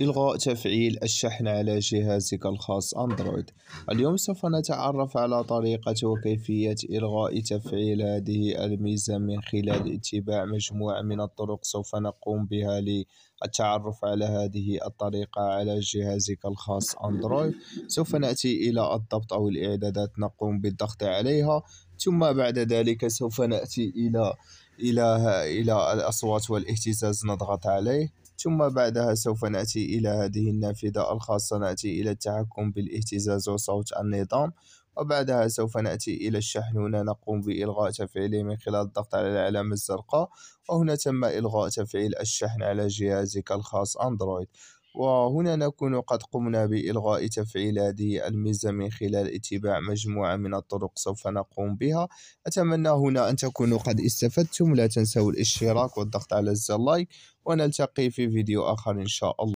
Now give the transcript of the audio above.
إلغاء تفعيل الشحن على جهازك الخاص أندرويد اليوم سوف نتعرف على طريقة وكيفية إلغاء تفعيل هذه الميزة من خلال اتباع مجموعة من الطرق سوف نقوم بها للتعرف على هذه الطريقة على جهازك الخاص أندرويد سوف نأتي إلى الضبط أو الإعدادات نقوم بالضغط عليها ثم بعد ذلك سوف نأتي إلى إلى إلى الأصوات والاهتزاز نضغط عليه ثم بعدها سوف نأتي إلى هذه النافذة الخاصة نأتي إلى التحكم بالاهتزاز وصوت النظام وبعدها سوف نأتي إلى الشحن هنا نقوم بإلغاء تفعيله من خلال الضغط على العلامة الزرقاء وهنا تم إلغاء تفعيل الشحن على جهازك الخاص أندرويد وهنا نكون قد قمنا بإلغاء تفعيل هذه الميزة من خلال اتباع مجموعة من الطرق سوف نقوم بها أتمنى هنا أن تكونوا قد استفدتم لا تنسوا الاشتراك والضغط على زر لايك ونلتقي في فيديو آخر إن شاء الله